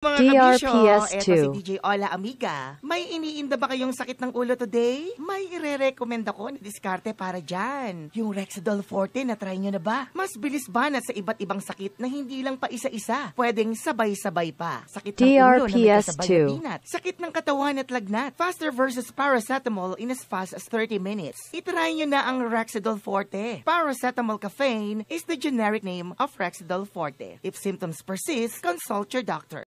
mga DRPS2. kabisyo, si DJ Ola Amiga. May iniinda ba kayong sakit ng ulo today? May ire-recommend ako na diskarte para dyan. Yung Rexadol Forte, na-try nyo na ba? Mas bilis ba na sa iba't ibang sakit na hindi lang pa isa-isa? Pwedeng sabay-sabay pa. Sakit ng ulo na may kasabay na pinat. Sakit ng katawan at lagnat. Faster versus paracetamol in as fast as 30 minutes. Itry nyo na ang Rexadol Forte. Paracetamol caffeine is the generic name of Rexadol Forte. If symptoms persist, consult your doctor.